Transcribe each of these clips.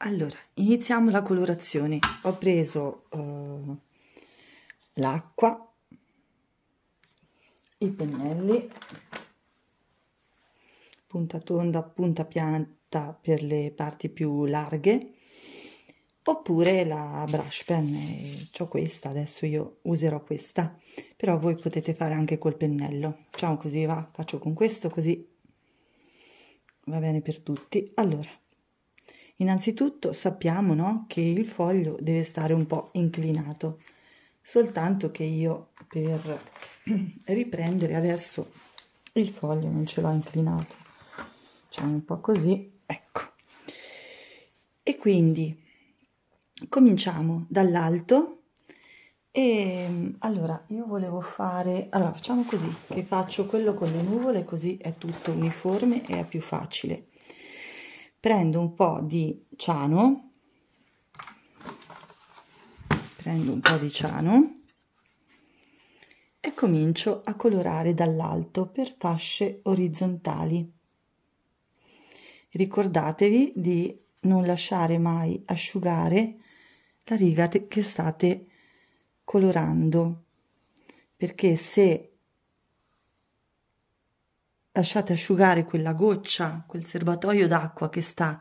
Allora, iniziamo la colorazione. Ho preso eh, l'acqua, i pennelli, punta tonda, punta pianta per le parti più larghe, oppure la brush pen, ho questa, adesso io userò questa, però voi potete fare anche col pennello. Facciamo così va, faccio con questo, così va bene per tutti. Allora, Innanzitutto sappiamo no, che il foglio deve stare un po' inclinato, soltanto che io per riprendere adesso il foglio non ce l'ho inclinato, facciamo un po' così, ecco. E quindi cominciamo dall'alto e allora io volevo fare allora facciamo così che faccio quello con le nuvole così è tutto uniforme e è più facile prendo un po' di ciano prendo un po' di ciano e comincio a colorare dall'alto per fasce orizzontali ricordatevi di non lasciare mai asciugare la riga che state colorando perché se lasciate asciugare quella goccia, quel serbatoio d'acqua che sta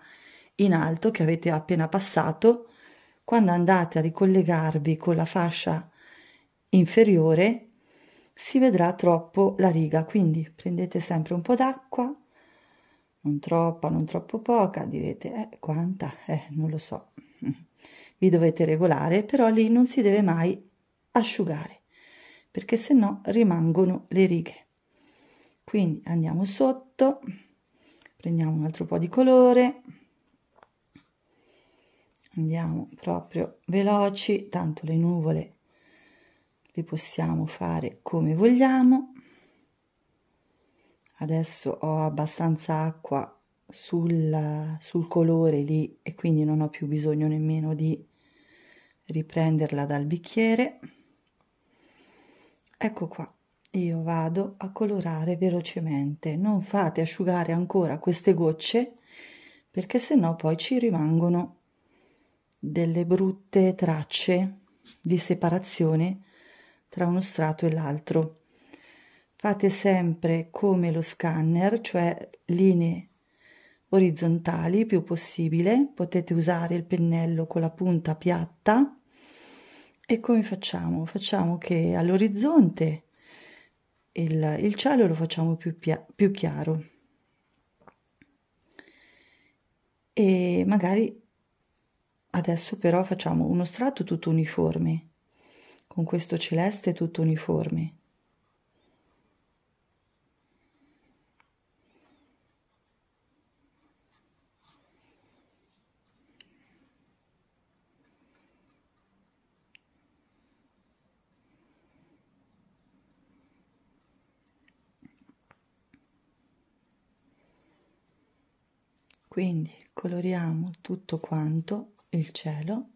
in alto, che avete appena passato, quando andate a ricollegarvi con la fascia inferiore si vedrà troppo la riga, quindi prendete sempre un po' d'acqua, non troppa, non troppo poca, direte eh, quanta, eh, non lo so, vi dovete regolare, però lì non si deve mai asciugare, perché se no rimangono le righe quindi andiamo sotto prendiamo un altro po di colore andiamo proprio veloci tanto le nuvole le possiamo fare come vogliamo adesso ho abbastanza acqua sul, sul colore lì e quindi non ho più bisogno nemmeno di riprenderla dal bicchiere ecco qua io vado a colorare velocemente, non fate asciugare ancora queste gocce perché sennò poi ci rimangono delle brutte tracce di separazione tra uno strato e l'altro. Fate sempre come lo scanner, cioè linee orizzontali più possibile, potete usare il pennello con la punta piatta e come facciamo? Facciamo che all'orizzonte il, il cielo lo facciamo più, più chiaro e magari adesso però facciamo uno strato tutto uniforme con questo celeste tutto uniforme quindi coloriamo tutto quanto il cielo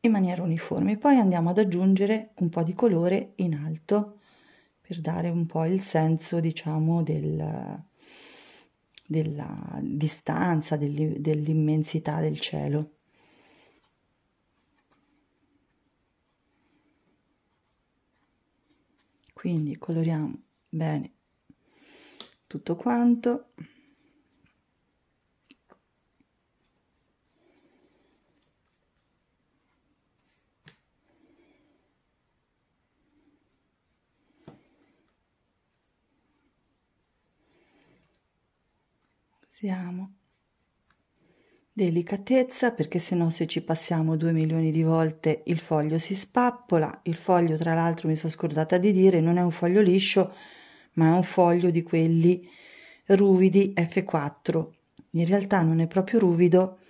in maniera uniforme poi andiamo ad aggiungere un po di colore in alto per dare un po il senso diciamo del della distanza dell'immensità del cielo quindi coloriamo bene tutto quanto siamo. Delicatezza perché se no se ci passiamo due milioni di volte il foglio si spappola, il foglio tra l'altro mi sono scordata di dire non è un foglio liscio ma è un foglio di quelli ruvidi F4, in realtà non è proprio ruvido,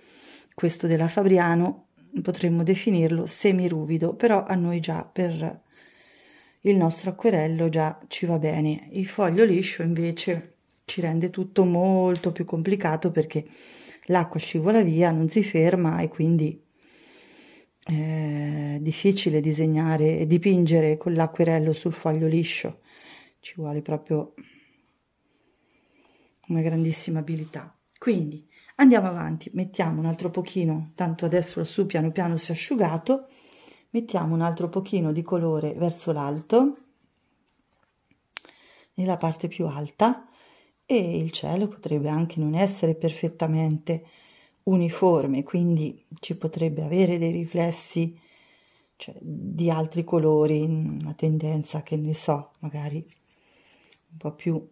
questo della Fabriano potremmo definirlo semiruvido, però a noi già per il nostro acquerello già ci va bene, il foglio liscio invece ci rende tutto molto più complicato perché l'acqua scivola via, non si ferma e quindi eh, è difficile disegnare e dipingere con l'acquerello sul foglio liscio, ci vuole proprio una grandissima abilità. Quindi andiamo avanti, mettiamo un altro pochino, tanto adesso lassù piano piano si è asciugato, mettiamo un altro pochino di colore verso l'alto, nella parte più alta, e il cielo potrebbe anche non essere perfettamente uniforme, quindi ci potrebbe avere dei riflessi cioè, di altri colori, una tendenza che ne so, magari un po' più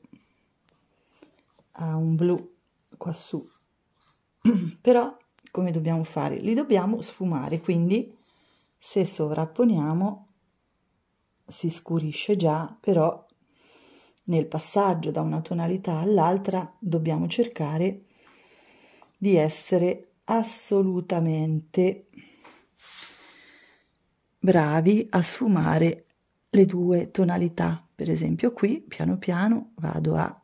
a un blu qua su. Però come dobbiamo fare? Li dobbiamo sfumare, quindi se sovrapponiamo si scurisce già, però nel passaggio da una tonalità all'altra dobbiamo cercare di essere assolutamente bravi a sfumare le due tonalità. Per esempio qui, piano piano, vado a...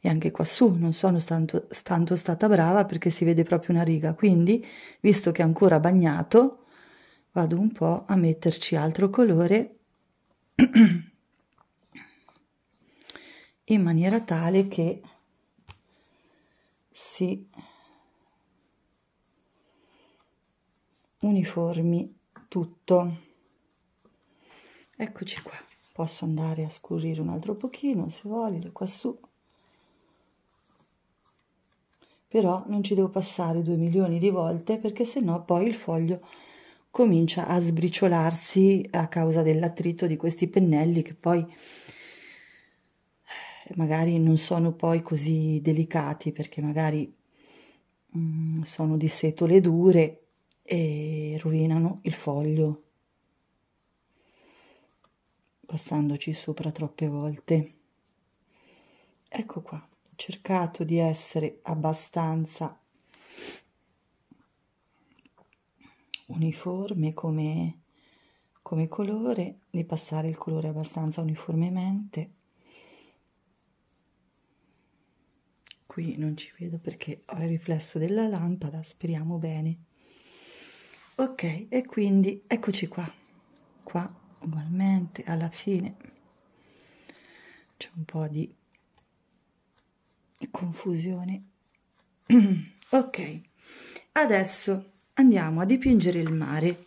E anche quassù non sono tanto, tanto stata brava perché si vede proprio una riga, quindi, visto che è ancora bagnato, vado un po' a metterci altro colore in maniera tale che si uniformi tutto eccoci qua posso andare a scurire un altro pochino se voglio qua su però non ci devo passare due milioni di volte perché sennò poi il foglio comincia a sbriciolarsi a causa dell'attrito di questi pennelli che poi magari non sono poi così delicati perché magari mm, sono di setole dure e rovinano il foglio passandoci sopra troppe volte. Ecco qua, ho cercato di essere abbastanza uniforme come, come colore, di passare il colore abbastanza uniformemente. Qui non ci vedo perché ho il riflesso della lampada, speriamo bene. Ok, e quindi eccoci qua. Qua ugualmente alla fine c'è un po' di confusione. ok, adesso andiamo a dipingere il mare.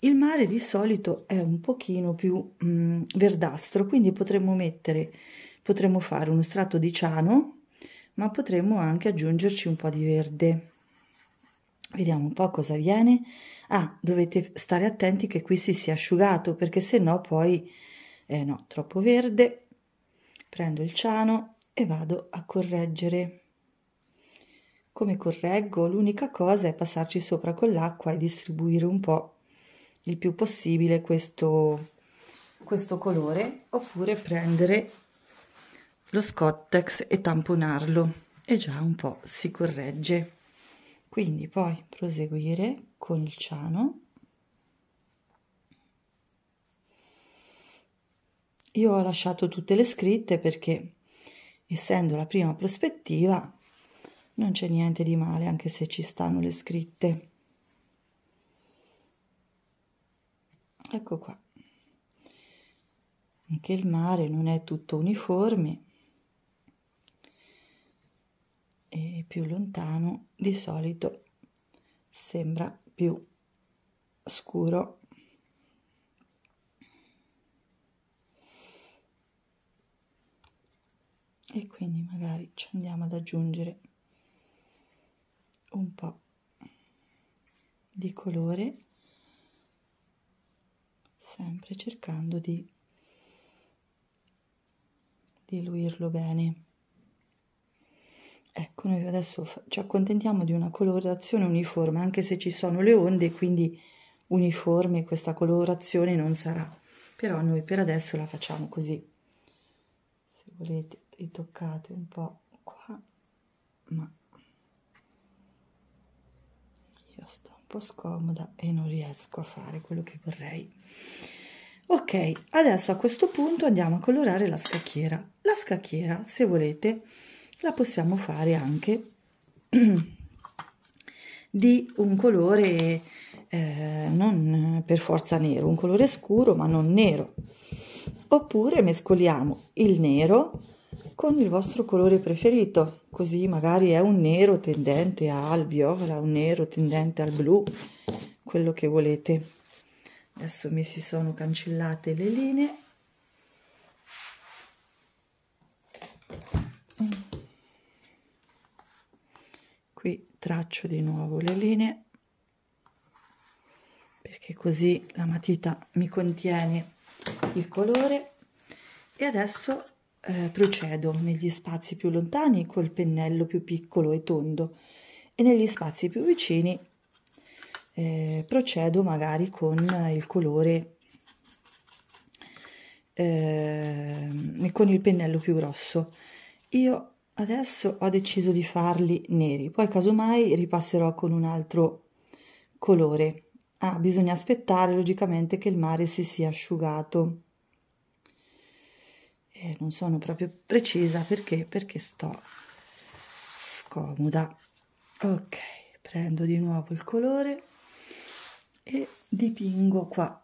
Il mare di solito è un pochino più mh, mm, verdastro, quindi potremmo mettere, potremmo fare uno strato di ciano, ma potremmo anche aggiungerci un po' di verde. Vediamo un po' cosa viene. Ah, dovete stare attenti che qui si sia asciugato, perché se no poi, eh no, troppo verde. Prendo il ciano e vado a correggere. Come correggo, l'unica cosa è passarci sopra con l'acqua e distribuire un po' il più possibile questo, questo colore, oppure prendere lo Scottex e tamponarlo e già un po' si corregge. Quindi poi proseguire con il ciano. Io ho lasciato tutte le scritte perché essendo la prima prospettiva non c'è niente di male anche se ci stanno le scritte ecco qua anche il mare non è tutto uniforme e più lontano di solito sembra più scuro e quindi magari ci andiamo ad aggiungere un po' di colore sempre cercando di diluirlo bene ecco noi adesso ci accontentiamo di una colorazione uniforme anche se ci sono le onde quindi uniforme questa colorazione non sarà però noi per adesso la facciamo così se volete ritoccate un po' qua ma io sto un po' scomoda e non riesco a fare quello che vorrei ok adesso a questo punto andiamo a colorare la scacchiera la scacchiera se volete la possiamo fare anche di un colore eh, non per forza nero un colore scuro ma non nero oppure mescoliamo il nero con il vostro colore preferito così magari è un nero tendente al viola, un nero tendente al blu, quello che volete. Adesso mi si sono cancellate le linee. Qui traccio di nuovo le linee perché così la matita mi contiene il colore e adesso eh, procedo negli spazi più lontani col pennello più piccolo e tondo e negli spazi più vicini eh, procedo magari con il colore eh, con il pennello più grosso io adesso ho deciso di farli neri poi casomai ripasserò con un altro colore ah bisogna aspettare logicamente che il mare si sia asciugato eh, non sono proprio precisa perché perché sto scomoda ok prendo di nuovo il colore e dipingo qua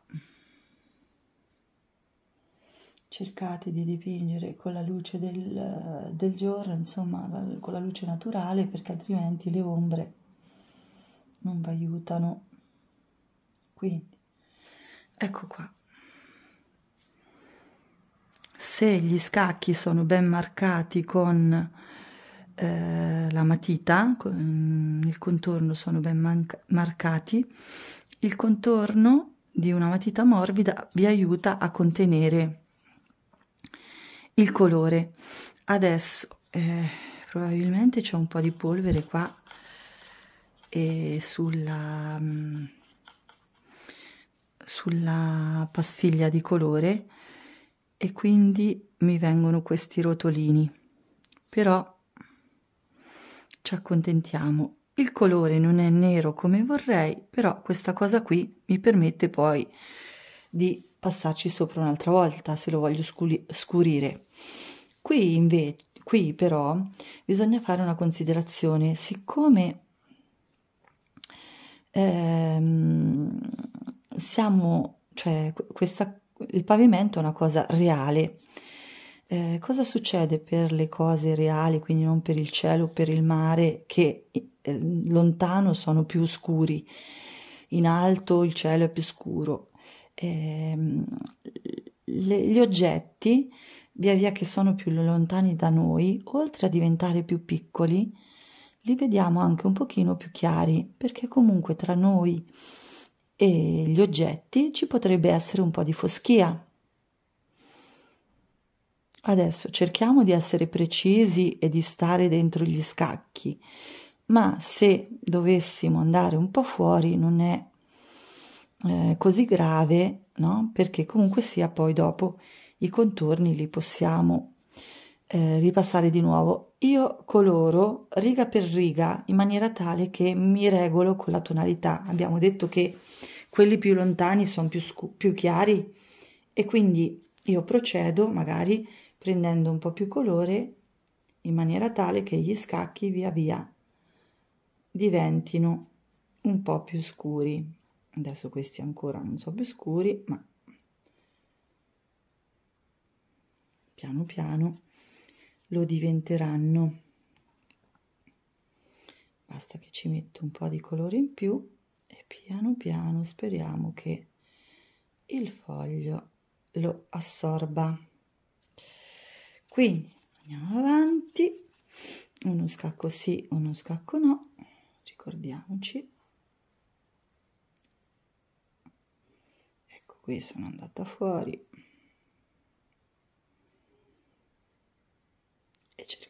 cercate di dipingere con la luce del, del giorno insomma con la luce naturale perché altrimenti le ombre non vi aiutano quindi ecco qua se gli scacchi sono ben marcati con eh, la matita, con, mm, il contorno sono ben marcati, il contorno di una matita morbida vi aiuta a contenere il colore. Adesso eh, probabilmente c'è un po' di polvere qua e sulla, mm, sulla pastiglia di colore e quindi mi vengono questi rotolini però ci accontentiamo il colore non è nero come vorrei però questa cosa qui mi permette poi di passarci sopra un'altra volta se lo voglio scurire qui invece qui però bisogna fare una considerazione siccome ehm, siamo cioè questa il pavimento è una cosa reale. Eh, cosa succede per le cose reali, quindi non per il cielo, per il mare, che eh, lontano sono più scuri, in alto il cielo è più scuro? Eh, le, gli oggetti, via via che sono più lontani da noi, oltre a diventare più piccoli, li vediamo anche un pochino più chiari, perché comunque tra noi e gli oggetti ci potrebbe essere un po' di foschia. Adesso cerchiamo di essere precisi e di stare dentro gli scacchi, ma se dovessimo andare un po' fuori non è eh, così grave, no? Perché comunque sia poi dopo i contorni li possiamo eh, ripassare di nuovo. Io coloro riga per riga in maniera tale che mi regolo con la tonalità. Abbiamo detto che quelli più lontani sono più, scu- più chiari e quindi io procedo magari prendendo un po' più colore in maniera tale che gli scacchi via via diventino un po' più scuri. Adesso questi ancora non sono più scuri, ma piano piano lo diventeranno basta che ci metto un po di colore in più e piano piano speriamo che il foglio lo assorba quindi andiamo avanti uno scacco sì uno scacco no ricordiamoci ecco qui sono andata fuori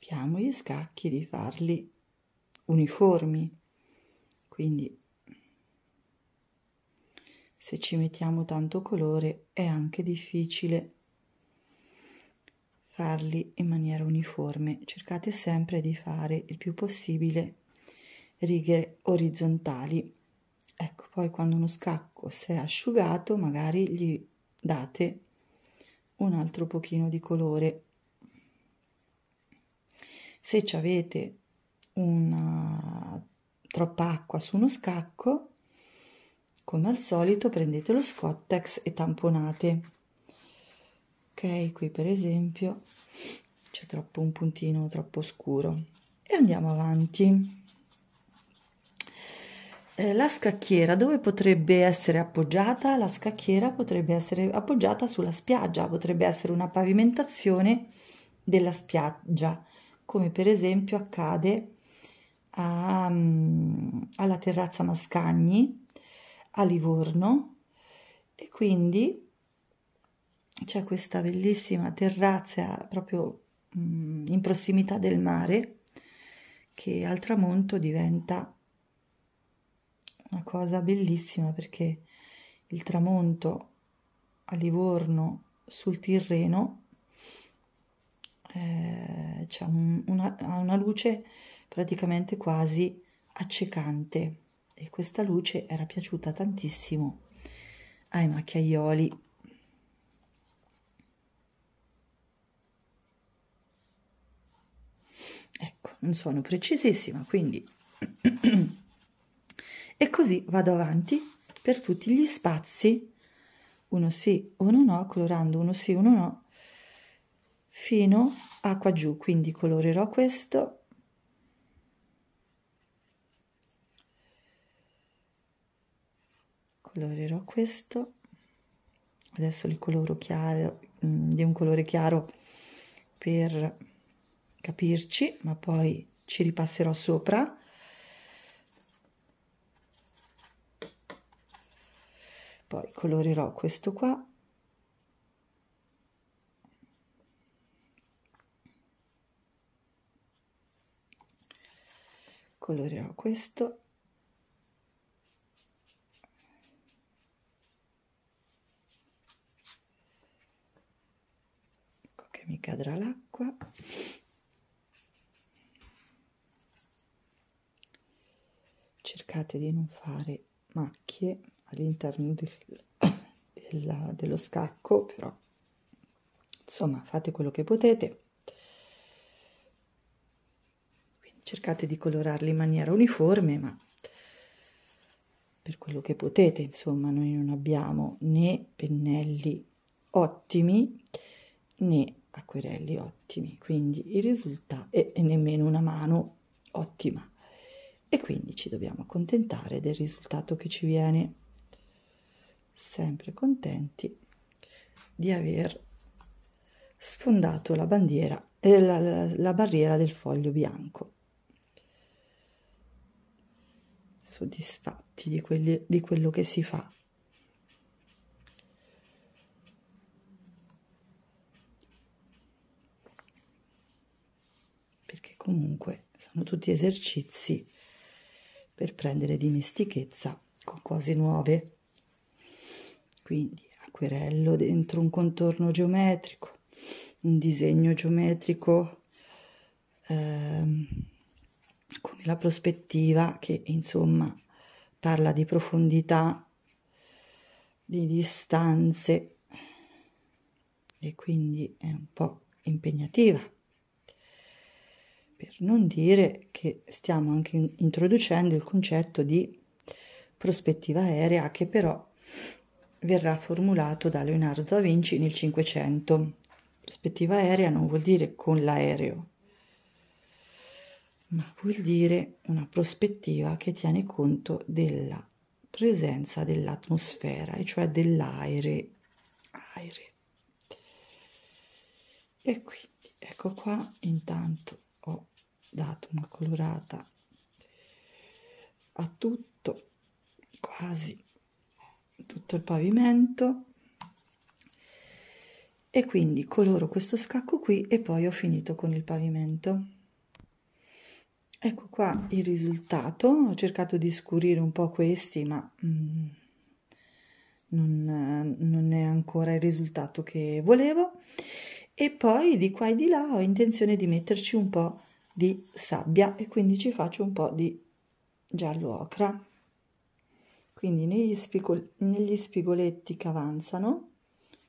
cerchiamo gli scacchi di farli uniformi. Quindi se ci mettiamo tanto colore è anche difficile farli in maniera uniforme. Cercate sempre di fare il più possibile righe orizzontali. Ecco, poi quando uno scacco si è asciugato, magari gli date un altro pochino di colore se avete una, eh, troppa acqua su uno scacco, come al solito prendete lo Scottex e tamponate. Ok, qui per esempio c'è troppo un puntino troppo scuro. E andiamo avanti. Eh, la scacchiera dove potrebbe essere appoggiata? La scacchiera potrebbe essere appoggiata sulla spiaggia, potrebbe essere una pavimentazione della spiaggia come per esempio accade a, mm, alla terrazza Mascagni, a Livorno, e quindi c'è questa bellissima terrazza proprio mm, in prossimità del mare che al tramonto diventa una cosa bellissima perché il tramonto a Livorno sul Tirreno eh, un, una, ha una luce praticamente quasi accecante e questa luce era piaciuta tantissimo ai macchiaioli ecco non sono precisissima quindi e così vado avanti per tutti gli spazi uno sì uno no colorando uno sì uno no fino a qua giù quindi colorerò questo colorerò questo adesso li coloro chiaro mm, di un colore chiaro per capirci ma poi ci ripasserò sopra poi colorerò questo qua colorerò questo ecco che mi cadrà l'acqua cercate di non fare macchie all'interno del, dello scacco però insomma fate quello che potete cercate di colorarli in maniera uniforme, ma per quello che potete, insomma, noi non abbiamo né pennelli ottimi né acquerelli ottimi, quindi il risultato è nemmeno una mano ottima e quindi ci dobbiamo accontentare del risultato che ci viene sempre contenti di aver sfondato la bandiera eh, la, la, la barriera del foglio bianco soddisfatti di, quelli, di quello che si fa perché comunque sono tutti esercizi per prendere dimestichezza con cose nuove quindi acquerello dentro un contorno geometrico un disegno geometrico ehm, la prospettiva che insomma parla di profondità, di distanze e quindi è un po' impegnativa. Per non dire che stiamo anche introducendo il concetto di prospettiva aerea che però verrà formulato da Leonardo da Vinci nel Cinquecento. Prospettiva aerea non vuol dire con l'aereo, ma vuol dire una prospettiva che tiene conto della presenza dell'atmosfera, e cioè dell'aere. Aere. E quindi ecco qua intanto ho dato una colorata a tutto, quasi tutto il pavimento e quindi coloro questo scacco qui e poi ho finito con il pavimento. Ecco qua il risultato, ho cercato di scurire un po' questi, ma mm, non, non, è ancora il risultato che volevo. E poi di qua e di là ho intenzione di metterci un po' di sabbia e quindi ci faccio un po' di giallo ocra. Quindi negli, spigol negli spigoletti che avanzano,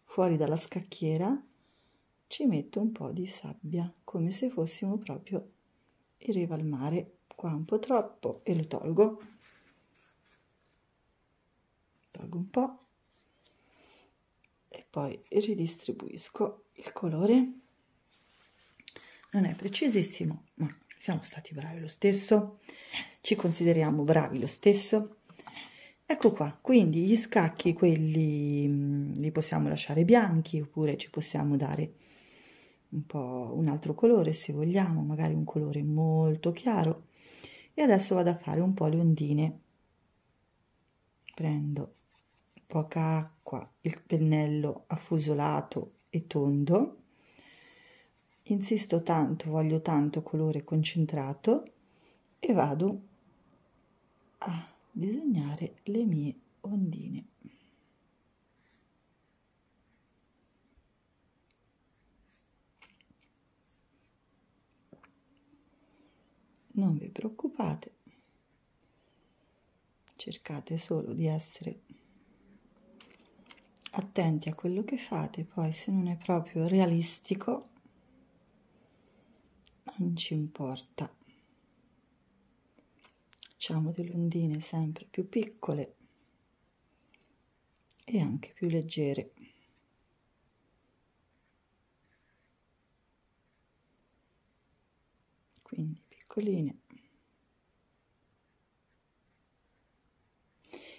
fuori dalla scacchiera, ci metto un po' di sabbia, come se fossimo proprio in al mare qua un po' troppo e lo tolgo tolgo un po' e poi ridistribuisco il colore non è precisissimo ma siamo stati bravi lo stesso ci consideriamo bravi lo stesso ecco qua quindi gli scacchi quelli mm, li possiamo lasciare bianchi oppure ci possiamo dare un po' un altro colore se vogliamo, magari un colore molto chiaro. E adesso vado a fare un po' le ondine. Prendo poca acqua, il pennello affusolato e tondo. Insisto tanto, voglio tanto colore concentrato e vado a disegnare le mie ondine. non vi preoccupate, cercate solo di essere attenti a quello che fate, poi se non è proprio realistico non ci importa. Facciamo delle ondine sempre più piccole e anche più leggere. Quindi piccoline.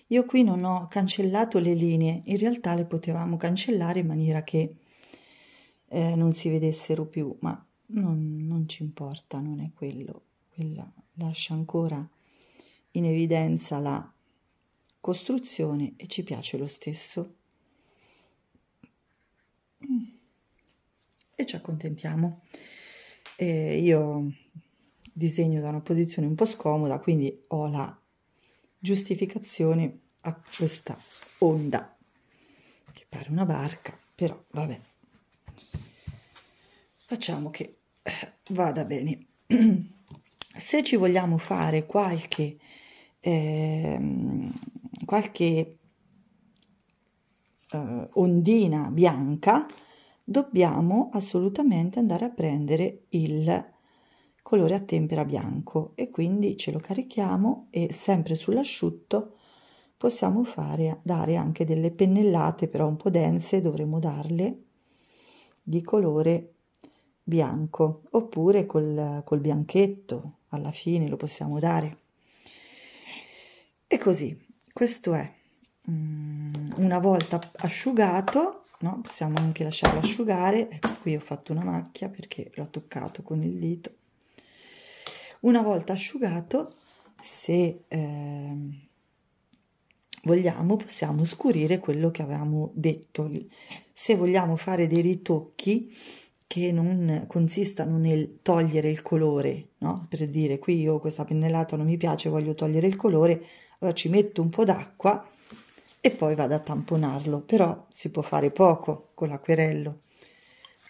Io qui non ho cancellato le linee, in realtà le potevamo cancellare in maniera che eh, non si vedessero più, ma non, non ci importa, non è quello. Quella lascia ancora in evidenza la costruzione e ci piace lo stesso. Mm. E ci accontentiamo. Eh, io disegno da una posizione un po' scomoda, quindi ho la giustificazione a questa onda, che pare una barca, però vabbè. Facciamo che eh, vada bene. Se ci vogliamo fare qualche, eh, qualche eh, ondina bianca, dobbiamo assolutamente andare a prendere il colore a tempera bianco e quindi ce lo carichiamo e sempre sull'asciutto possiamo fare, dare anche delle pennellate però un po' dense dovremo darle di colore bianco oppure col, col bianchetto alla fine lo possiamo dare e così questo è mm, una volta asciugato no? possiamo anche lasciarlo asciugare ecco qui ho fatto una macchia perché l'ho toccato con il dito una volta asciugato, se eh, vogliamo, possiamo scurire quello che avevamo detto. Se vogliamo fare dei ritocchi che non consistano nel togliere il colore, no? per dire qui io questa pennellata non mi piace, voglio togliere il colore, allora ci metto un po' d'acqua e poi vado a tamponarlo, però si può fare poco con l'acquerello.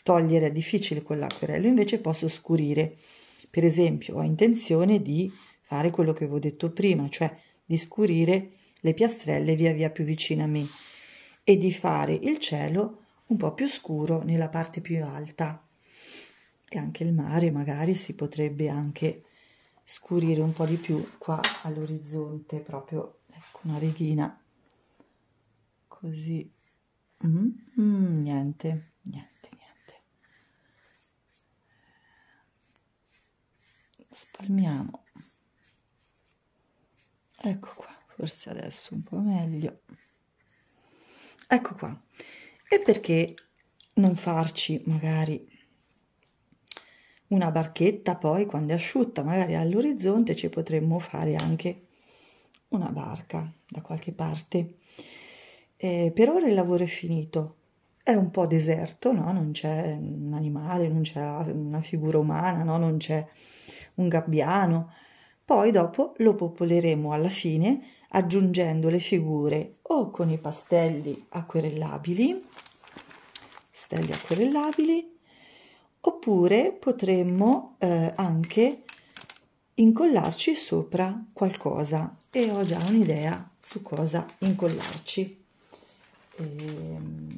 Togliere è difficile con l'acquerello, invece posso scurire per esempio, ho intenzione di fare quello che avevo detto prima, cioè di scurire le piastrelle via via più vicine a me e di fare il cielo un po' più scuro nella parte più alta. E anche il mare magari si potrebbe anche scurire un po' di più qua all'orizzonte, proprio ecco una reghina. Così. Mm, mm, niente, niente. spalmiamo ecco qua forse adesso un po meglio ecco qua e perché non farci magari una barchetta poi quando è asciutta magari all'orizzonte ci potremmo fare anche una barca da qualche parte eh, per ora il lavoro è finito è un po' deserto, no? non c'è un animale, non c'è una figura umana, no? non c'è un gabbiano. Poi dopo lo popoleremo alla fine aggiungendo le figure o con i pastelli acquerellabili, pastelli acquerellabili, oppure potremmo eh, anche incollarci sopra qualcosa e ho già un'idea su cosa incollarci. Ehm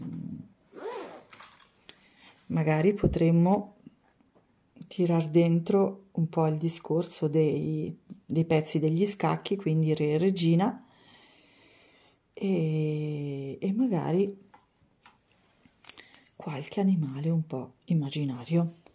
magari potremmo tirar dentro un po' il discorso dei, dei pezzi degli scacchi, quindi re e regina, e, e magari qualche animale un po' immaginario.